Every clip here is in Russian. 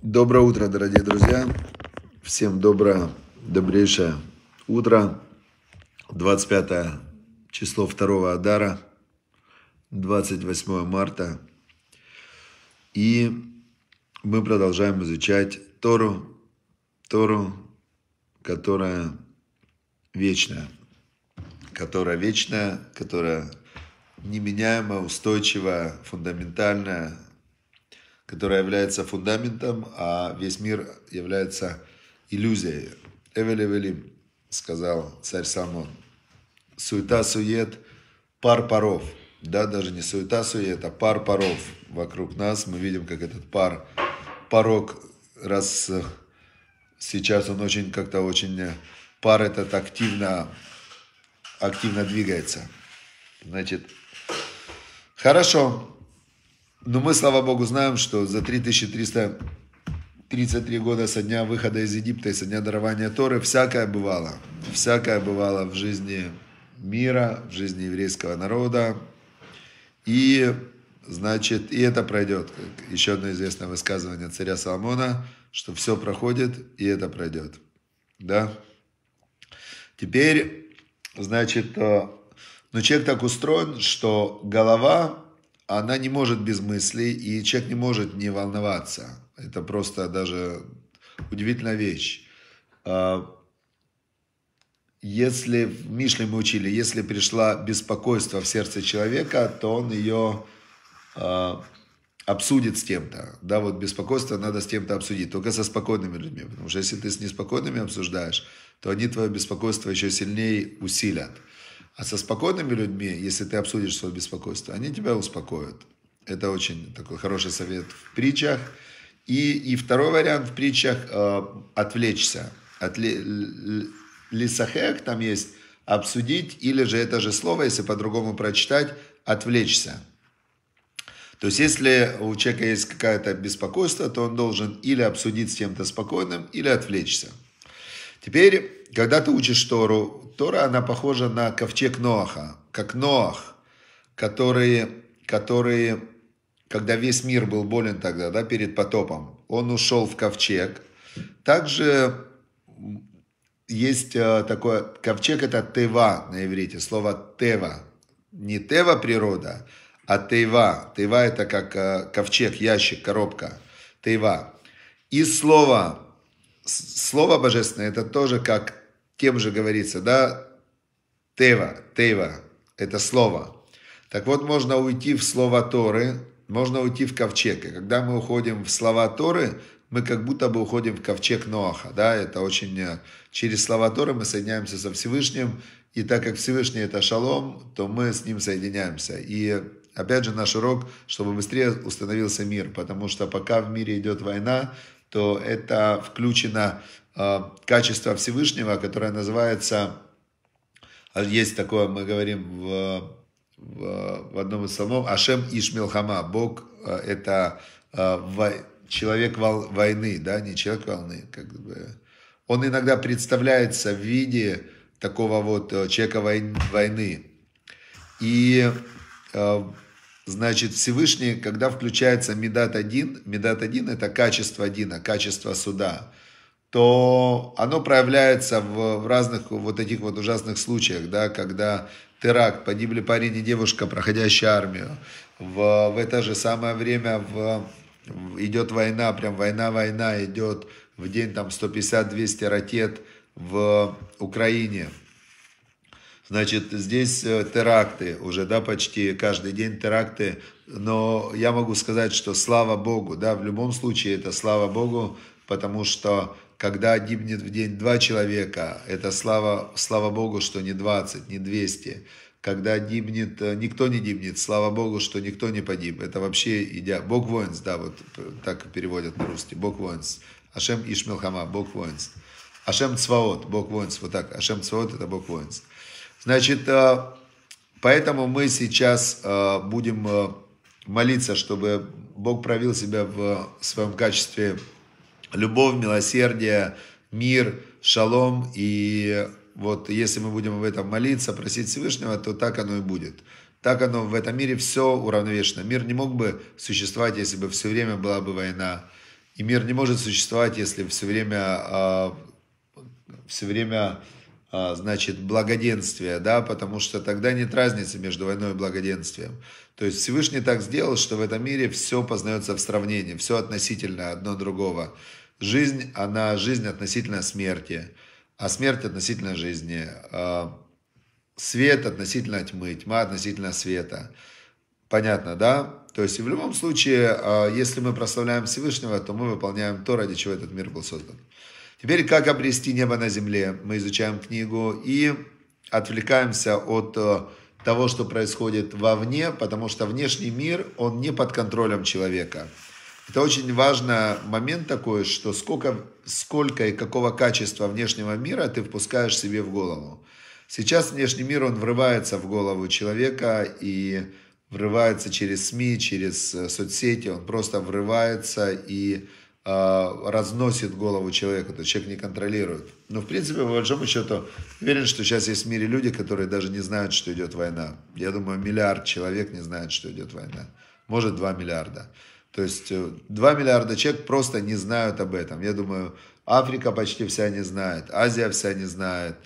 Доброе утро, дорогие друзья. Всем доброе, добрейшее утро. 25 число второго Адара, 28 марта. И мы продолжаем изучать Тору, Тору, которая вечная, которая вечная, которая неменяемая, устойчивая, фундаментальная, которая является фундаментом, а весь мир является иллюзией. Эвели Эвелим, сказал царь Соломон. Суета, сует, пар паров. Да, даже не суета, сует, а пар паров вокруг нас. Мы видим, как этот пар, порог, раз сейчас он очень как-то очень, пар этот активно, активно двигается. Значит, хорошо, но ну, мы, слава богу, знаем, что за 3333 года со дня выхода из Египта и со дня дарования Торы всякое бывало. Всякое бывало в жизни мира, в жизни еврейского народа. И, значит, и это пройдет. Как еще одно известное высказывание царя Соломона, что все проходит, и это пройдет. Да? Теперь, значит, э, но ну, человек так устроен, что голова она не может без мыслей, и человек не может не волноваться. Это просто даже удивительная вещь. А, если в Мишле мы учили, если пришла беспокойство в сердце человека, то он ее а, обсудит с кем то Да, вот беспокойство надо с кем то обсудить, только со спокойными людьми. Потому что если ты с неспокойными обсуждаешь, то они твое беспокойство еще сильнее усилят. А со спокойными людьми, если ты обсудишь свое беспокойство, они тебя успокоят. Это очень такой хороший совет в притчах. И, и второй вариант в притчах э, – отвлечься. От ли, лисахек там есть «обсудить» или же это же слово, если по-другому прочитать, «отвлечься». То есть, если у человека есть какое-то беспокойство, то он должен или обсудить с кем-то спокойным, или отвлечься. Теперь когда ты учишь Тору, Тора, она похожа на ковчег Ноаха, как Ноах, который, который, когда весь мир был болен тогда, да, перед потопом, он ушел в ковчег. Также есть э, такое, ковчег это тева на иврите, слово тева. Не тева природа, а тева. Тева это как э, ковчег, ящик, коробка. Тева. И слово, слово божественное это тоже как кем же говорится, да, Тева, Тева, это слово. Так вот, можно уйти в слово Торы, можно уйти в ковчег. И когда мы уходим в слова Торы, мы как будто бы уходим в ковчег Ноаха, да, это очень... Э, через слова Торы мы соединяемся со Всевышним, и так как Всевышний это шалом, то мы с ним соединяемся. И опять же наш урок, чтобы быстрее установился мир, потому что пока в мире идет война, то это включено э, качество Всевышнего, которое называется, а, есть такое, мы говорим в, в, в одном из псалмов, Ашем Ишмилхама, Бог э, это э, во, человек вол, войны, да, не человек волны, как бы. Он иногда представляется в виде такого вот человека войны. И э, Значит, Всевышний, когда включается Медат-1, Медат-1 это качество Дина, качество суда, то оно проявляется в, в разных вот этих вот ужасных случаях, да, когда теракт, погибли парень и девушка, проходящая армию, в, в это же самое время в, в идет война, прям война-война идет, в день там 150-200 ракет в Украине – Значит, здесь э, теракты уже, да, почти каждый день теракты. Но я могу сказать, что слава Богу, да, в любом случае это слава Богу, потому что когда гибнет в день два человека, это слава, слава Богу, что не 20, не 200. Когда гибнет, э, никто не гибнет, слава Богу, что никто не погиб. Это вообще идя... Бог воинс, да, вот э, так переводят на русский. Бог воинс. Ашем ишмилхама Бог воинс. Ашем Цваот, Бог воинс, вот так. Ашем Цваот – это Бог воинс. Значит, э, поэтому мы сейчас э, будем э, молиться, чтобы Бог проявил себя в своем качестве любовь, милосердие, мир, шалом. И вот если мы будем в этом молиться, просить Всевышнего, то так оно и будет. Так оно в этом мире все уравновешено. Мир не мог бы существовать, если бы все время была бы война. И мир не может существовать, если все время, все время а, значит, благоденствия, да, потому что тогда нет разницы между войной и благоденствием. То есть Всевышний так сделал, что в этом мире все познается в сравнении, все относительно одно другого. Жизнь, она жизнь относительно смерти, а смерть относительно жизни. А свет относительно тьмы, тьма относительно света. Понятно, да? То есть в любом случае, а, если мы прославляем Всевышнего, то мы выполняем то, ради чего этот мир был создан. Теперь, как обрести небо на земле? Мы изучаем книгу и отвлекаемся от э, того, что происходит вовне, потому что внешний мир, он не под контролем человека. Это очень важный момент такой, что сколько, сколько и какого качества внешнего мира ты впускаешь себе в голову. Сейчас внешний мир, он врывается в голову человека и врывается через СМИ, через э, соцсети, он просто врывается и а, разносит голову человека, то человек не контролирует. Но, в принципе, по большому счету, уверен, что сейчас есть в мире люди, которые даже не знают, что идет война. Я думаю, миллиард человек не знает, что идет война. Может, два миллиарда. То есть э, два миллиарда человек просто не знают об этом. Я думаю, Африка почти вся не знает, Азия вся не знает.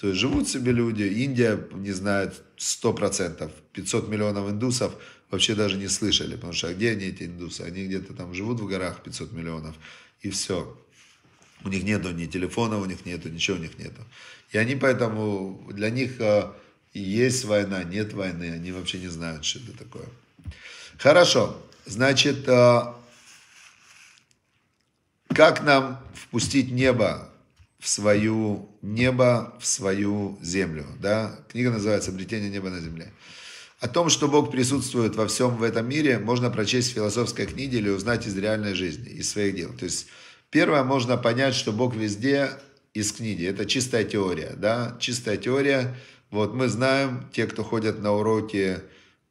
То есть живут себе люди, Индия не знает 100%, 500 миллионов индусов вообще даже не слышали, потому что а где они, эти индусы? Они где-то там живут в горах 500 миллионов, и все. У них нету ни телефона, у них нету, ничего у них нету. И они поэтому, для них э, есть война, нет войны, они вообще не знают, что это такое. Хорошо, значит, э, как нам впустить небо в свою небо, в свою землю, да? Книга называется «Обретение неба на земле». О том, что Бог присутствует во всем в этом мире, можно прочесть в философской книге или узнать из реальной жизни, из своих дел. То есть, первое, можно понять, что Бог везде из книги. Это чистая теория, да, чистая теория. Вот мы знаем, те, кто ходят на уроки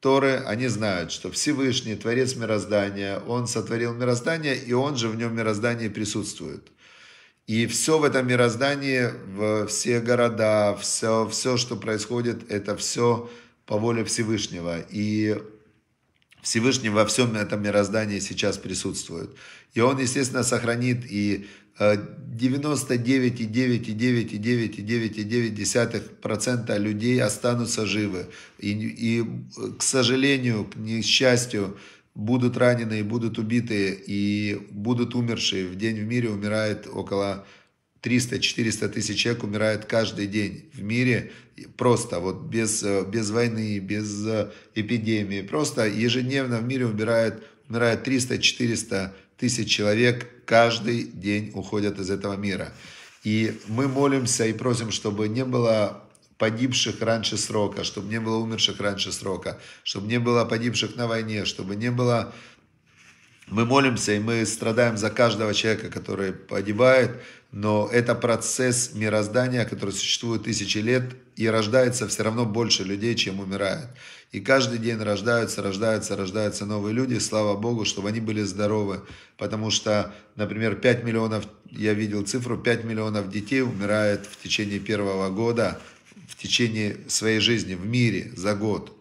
Торы, они знают, что Всевышний, Творец мироздания, Он сотворил мироздание, и Он же в нем мироздании присутствует. И все в этом мироздании, все города, все, все, что происходит, это все по воле Всевышнего. И Всевышний во всем этом мироздании сейчас присутствует. И он, естественно, сохранит и 99,9,9,9,9,9% э, людей останутся живы. И, и, к сожалению, к несчастью, будут ранены и будут убиты, и будут умершие. В день в мире умирает около 300-400 тысяч человек умирает каждый день в мире просто вот без, э, без войны, без э, эпидемии. Просто ежедневно в мире умирает, умирает 300-400 тысяч человек, каждый день уходят из этого мира. И мы молимся и просим, чтобы не было погибших раньше срока, чтобы не было умерших раньше срока, чтобы не было погибших на войне, чтобы не было... Мы молимся и мы страдаем за каждого человека, который погибает, но это процесс мироздания, который существует тысячи лет, и рождается все равно больше людей, чем умирает. И каждый день рождаются, рождаются, рождаются новые люди, слава Богу, чтобы они были здоровы, потому что, например, 5 миллионов, я видел цифру, 5 миллионов детей умирает в течение первого года, в течение своей жизни в мире за год –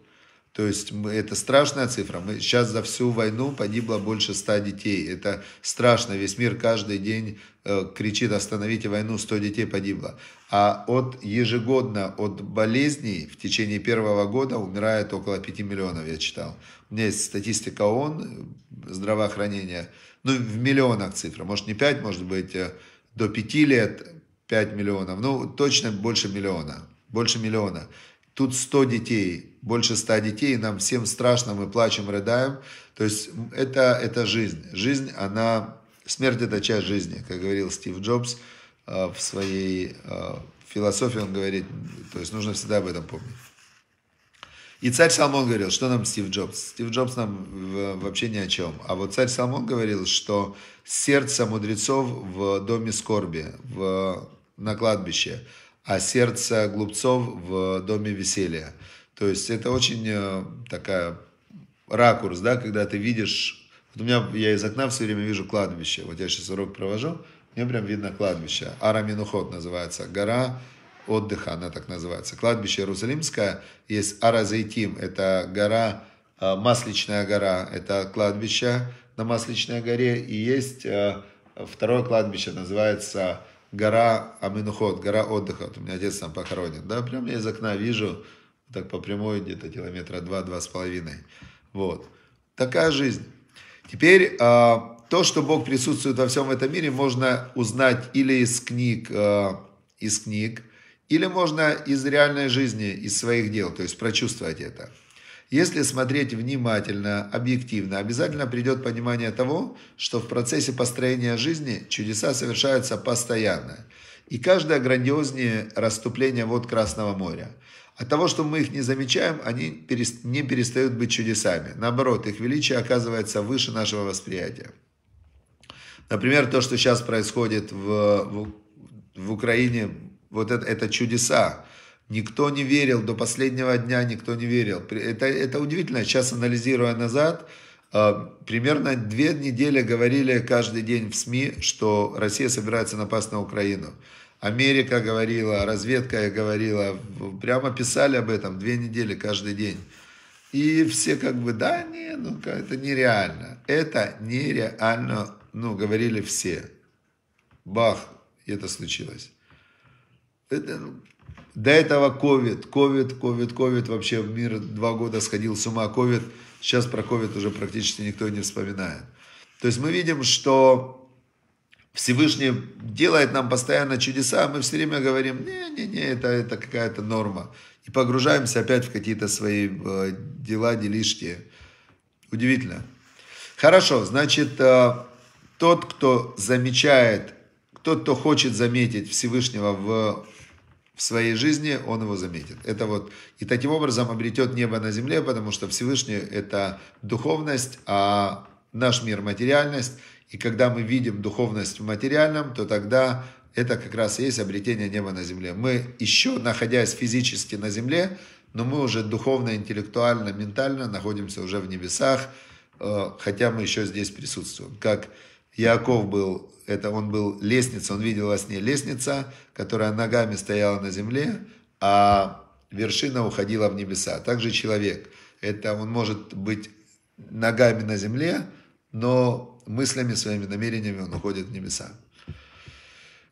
то есть это страшная цифра. Мы, сейчас за всю войну погибло больше ста детей. Это страшно. Весь мир каждый день э, кричит «Остановите войну, 100 детей погибло». А от ежегодно от болезней в течение первого года умирает около 5 миллионов, я читал. У меня есть статистика ООН, э, здравоохранения, ну в миллионах цифра. Может не 5, может быть э, до 5 лет 5 миллионов. Ну точно больше миллиона. Больше миллиона. Тут 100 детей больше ста детей, и нам всем страшно, мы плачем, рыдаем. То есть это, это жизнь. Жизнь, она... Смерть – это часть жизни, как говорил Стив Джобс а, в своей а, философии, он говорит, то есть нужно всегда об этом помнить. И царь Салмон говорил, что нам Стив Джобс? Стив Джобс нам вообще ни о чем. А вот царь Салмон говорил, что сердце мудрецов в доме скорби, в, на кладбище, а сердце глупцов в доме веселья. То есть это очень э, такая ракурс, да, когда ты видишь... Вот у меня, я из окна все время вижу кладбище. Вот я сейчас урок провожу, мне прям видно кладбище. Араминухот называется. Гора отдыха, она так называется. Кладбище Иерусалимское. Есть Аразайтим, это гора, э, Масличная гора, это кладбище на Масличной горе. И есть э, второе кладбище, называется гора Аминухот, гора отдыха. Вот у меня отец там похоронен. Да, прям я из окна вижу так по прямой где-то километра 2-2,5. с половиной. Вот. Такая жизнь. Теперь а, то, что Бог присутствует во всем этом мире, можно узнать или из книг, а, из книг, или можно из реальной жизни, из своих дел, то есть прочувствовать это. Если смотреть внимательно, объективно, обязательно придет понимание того, что в процессе построения жизни чудеса совершаются постоянно. И каждое грандиознее расступление вод Красного моря – от того, что мы их не замечаем, они не перестают быть чудесами. Наоборот, их величие оказывается выше нашего восприятия. Например, то, что сейчас происходит в, в, в Украине, вот это, это чудеса. Никто не верил, до последнего дня никто не верил. Это, это удивительно. Сейчас, анализируя назад, э, примерно две недели говорили каждый день в СМИ, что Россия собирается напасть на Украину. Америка говорила, разведка говорила, прямо писали об этом две недели каждый день. И все как бы, да, не, ну это нереально. Это нереально, ну, говорили все. Бах, это случилось. Это, ну, до этого ковид, ковид, ковид, ковид. Вообще в мир два года сходил с ума ковид. Сейчас про ковид уже практически никто не вспоминает. То есть мы видим, что Всевышний делает нам постоянно чудеса, а мы все время говорим, не-не-не, это, это какая-то норма. И погружаемся опять в какие-то свои э, дела делишки. Удивительно. Хорошо, значит, э, тот, кто замечает, тот, кто хочет заметить Всевышнего в, в своей жизни, он его заметит. Это вот, и таким образом обретет небо на земле, потому что Всевышний – это духовность, а наш мир – материальность, и когда мы видим духовность в материальном, то тогда это как раз и есть обретение неба на земле. Мы еще, находясь физически на земле, но мы уже духовно, интеллектуально, ментально находимся уже в небесах, э, хотя мы еще здесь присутствуем. Как Яков был, это он был лестница, он видел во сне лестница, которая ногами стояла на земле, а вершина уходила в небеса. Также человек, это он может быть ногами на земле, но мыслями своими, намерениями он уходит в небеса.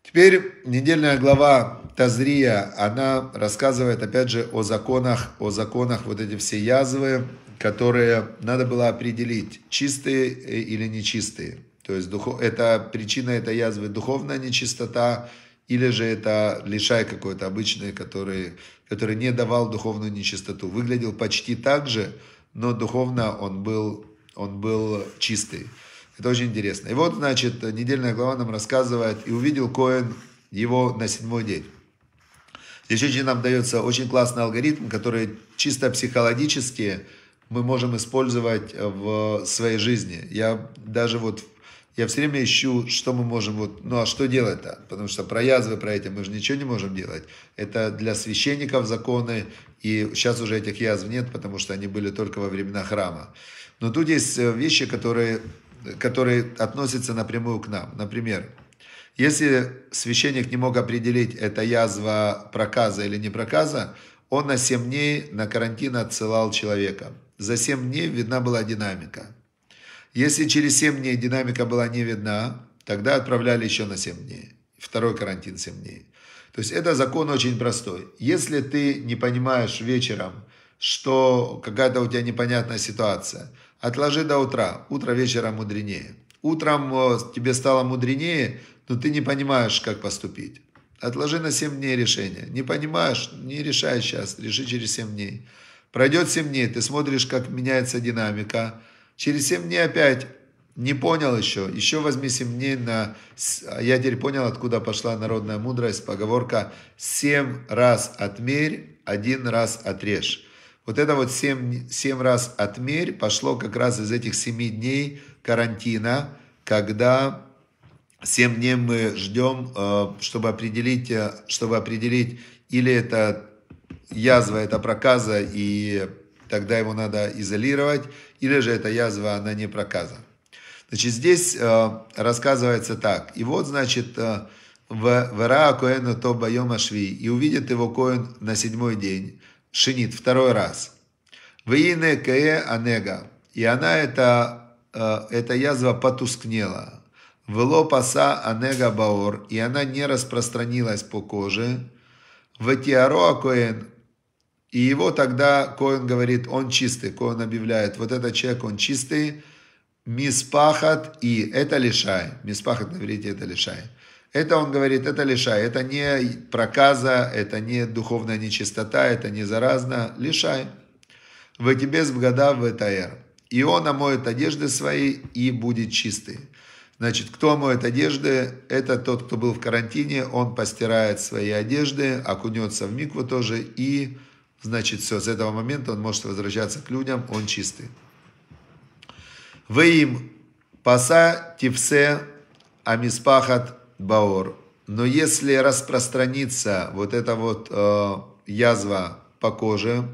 Теперь недельная глава Тазрия, она рассказывает опять же о законах, о законах вот эти все язвы, которые надо было определить, чистые э, или нечистые. То есть духов, это причина этой язвы духовная нечистота, или же это лишай какой-то обычный, который, который не давал духовную нечистоту. Выглядел почти так же, но духовно он был он был чистый. Это очень интересно. И вот, значит, недельная глава нам рассказывает, и увидел Коэн его на седьмой день. Еще очень нам дается очень классный алгоритм, который чисто психологически мы можем использовать в своей жизни. Я даже вот я все время ищу, что мы можем, вот, ну а что делать-то? Потому что про язвы, про эти мы же ничего не можем делать. Это для священников законы, и сейчас уже этих язв нет, потому что они были только во времена храма. Но тут есть э, вещи, которые, которые относятся напрямую к нам. Например, если священник не мог определить, это язва проказа или не проказа, он на 7 дней на карантин отсылал человека. За 7 дней видна была динамика. Если через 7 дней динамика была не видна, тогда отправляли еще на 7 дней. Второй карантин 7 дней. То есть это закон очень простой. Если ты не понимаешь вечером, что какая-то у тебя непонятная ситуация – Отложи до утра. Утро вечера мудренее. Утром тебе стало мудренее, но ты не понимаешь, как поступить. Отложи на 7 дней решение. Не понимаешь, не решай сейчас, реши через 7 дней. Пройдет 7 дней, ты смотришь, как меняется динамика. Через 7 дней опять не понял еще, еще возьми 7 дней на... «А я теперь понял, откуда пошла народная мудрость, поговорка «семь раз отмерь, один раз отрежь». Вот это вот семь семь раз отмерь пошло как раз из этих семи дней карантина, когда семь дней мы ждем, э, чтобы определить, э, чтобы определить или это язва, это проказа, и тогда его надо изолировать, или же это язва, она не проказа. Значит, здесь э, рассказывается так. И вот, значит, в Вера Коэна то Байома Шви, и увидит его Коэн на седьмой день, Шинит, второй раз. Вине кае анега. И она, это э, эта язва потускнела. Вло паса анега баор. И она не распространилась по коже. Ватиаро коэн. И его тогда Коэн говорит, он чистый. Коэн объявляет, вот этот человек, он чистый. Миспахат и это лишай. Миспахат наверное, это лишай. Это, он говорит, это лишай. Это не проказа, это не духовная нечистота, это не заразно. Лишай. Вакибес тебе в этаэр. И он омоет одежды свои и будет чистый. Значит, кто моет одежды, это тот, кто был в карантине, он постирает свои одежды, окунется в микву тоже, и, значит, все, с этого момента он может возвращаться к людям, он чистый. Вы им паса тивсе амиспахат Баор. Но если распространится вот эта вот э, язва по коже,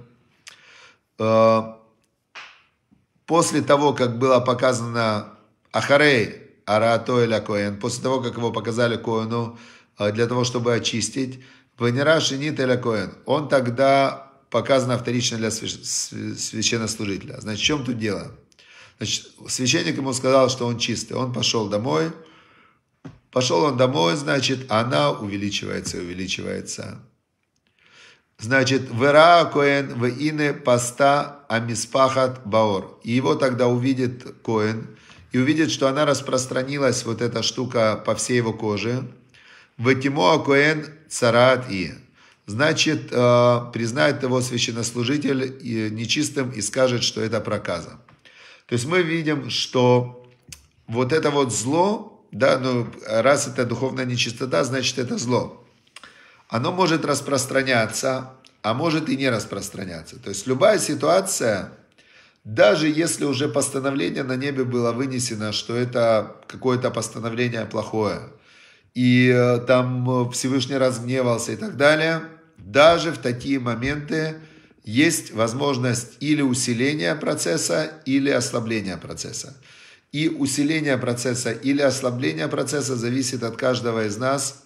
э, после того, как было показано Ахарей или Коэн, после того, как его показали коену э, для того, чтобы очистить, Венера и Эля Коэн, он тогда показан вторично для священнослужителя. Значит, в чем тут дело? Значит, священник ему сказал, что он чистый. Он пошел домой, Пошел он домой, значит, она увеличивается и увеличивается. Значит, вера коэн в ине паста амиспахат баор. И его тогда увидит коэн, и увидит, что она распространилась, вот эта штука, по всей его коже. Ватимо коэн царат и. Значит, э, признает его священнослужитель нечистым и скажет, что это проказа. То есть мы видим, что вот это вот зло, да, ну, раз это духовная нечистота, значит это зло. Оно может распространяться, а может и не распространяться. То есть любая ситуация, даже если уже постановление на небе было вынесено, что это какое-то постановление плохое, и э, там э, Всевышний разгневался и так далее, даже в такие моменты есть возможность или усиления процесса, или ослабления процесса и усиление процесса или ослабление процесса зависит от каждого из нас,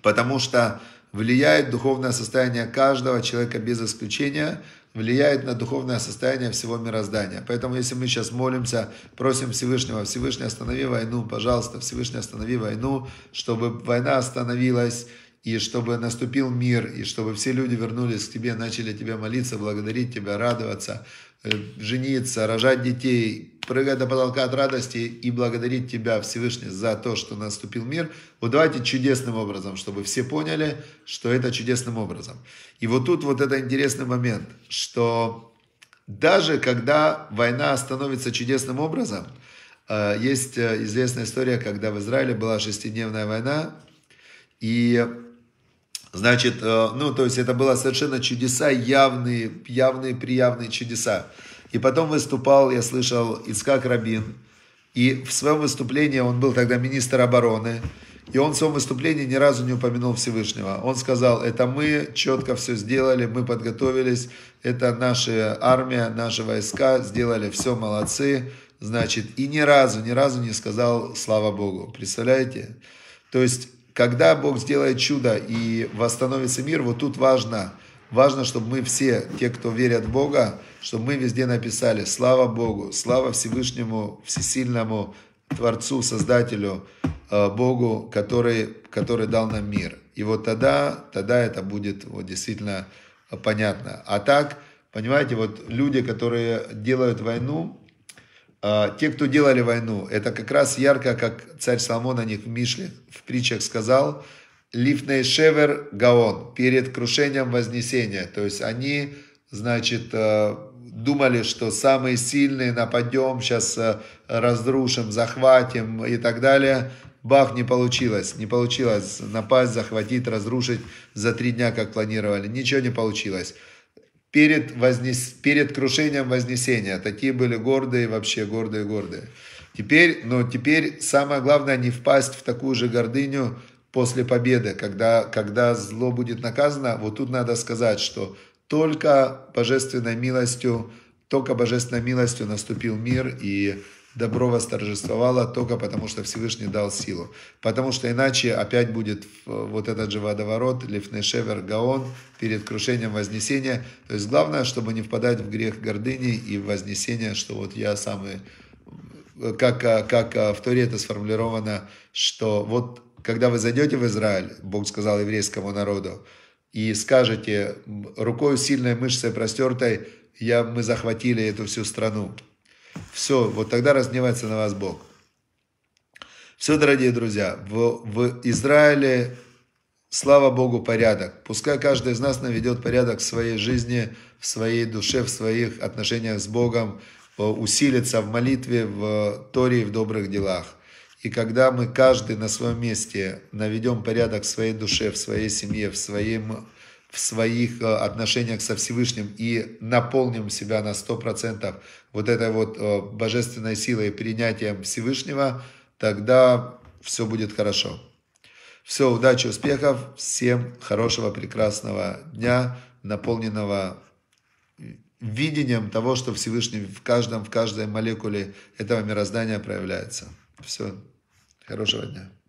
потому что влияет духовное состояние каждого человека без исключения, влияет на духовное состояние всего мироздания. Поэтому если мы сейчас молимся, просим Всевышнего, Всевышний останови войну, пожалуйста, Всевышний останови войну, чтобы война остановилась, и чтобы наступил мир, и чтобы все люди вернулись к тебе, начали тебя молиться, благодарить тебя, радоваться, Э, жениться, рожать детей, прыгать до потолка от радости и благодарить Тебя, Всевышний, за то, что наступил мир. Вот давайте чудесным образом, чтобы все поняли, что это чудесным образом. И вот тут вот это интересный момент, что даже когда война становится чудесным образом, э, есть э, известная история, когда в Израиле была шестидневная война, и Значит, э, ну, то есть это было совершенно чудеса, явные, явные, приявные чудеса. И потом выступал, я слышал, Ицкак Рабин. И в своем выступлении, он был тогда министр обороны, и он в своем выступлении ни разу не упомянул Всевышнего. Он сказал, это мы четко все сделали, мы подготовились, это наша армия, наши войска сделали все, молодцы. Значит, и ни разу, ни разу не сказал «Слава Богу». Представляете? То есть когда Бог сделает чудо и восстановится мир, вот тут важно, важно, чтобы мы все, те, кто верят в Бога, чтобы мы везде написали «Слава Богу! Слава Всевышнему, Всесильному Творцу, Создателю, э, Богу, который, который дал нам мир». И вот тогда, тогда это будет вот действительно э, понятно. А так, понимаете, вот люди, которые делают войну, а, те, кто делали войну, это как раз ярко, как царь Соломон о них в Мишле, в притчах сказал, «Лифней шевер гаон» – перед крушением вознесения. То есть они, значит, э, думали, что самые сильные нападем, сейчас э, разрушим, захватим и так далее. Бах, не получилось, не получилось напасть, захватить, разрушить за три дня, как планировали. Ничего не получилось перед, вознес... перед крушением Вознесения. Такие были гордые, вообще гордые, гордые. Теперь, но теперь самое главное не впасть в такую же гордыню после победы, когда, когда зло будет наказано. Вот тут надо сказать, что только божественной милостью, только божественной милостью наступил мир и добро восторжествовало только потому, что Всевышний дал силу. Потому что иначе опять будет э, вот этот же водоворот, Лифнешевер Гаон, перед крушением Вознесения. То есть главное, чтобы не впадать в грех гордыни и вознесения, что вот я самый... Как, как э, в Торе это сформулировано, что вот когда вы зайдете в Израиль, Бог сказал еврейскому народу, и скажете рукой сильной мышцей простертой, я, мы захватили эту всю страну. Все, вот тогда разгневается на вас Бог. Все, дорогие друзья, в, в Израиле, слава Богу, порядок. Пускай каждый из нас наведет порядок в своей жизни, в своей душе, в своих отношениях с Богом, э, усилится в молитве, в Торе и в добрых делах. И когда мы каждый на своем месте наведем порядок в своей душе, в своей семье, в своем в своих э, отношениях со Всевышним и наполним себя на 100% вот этой вот э, божественной силой принятием Всевышнего, тогда все будет хорошо. Все, удачи, успехов, всем хорошего, прекрасного дня, наполненного э, видением того, что Всевышний в каждом, в каждой молекуле этого мироздания проявляется. Все, хорошего дня.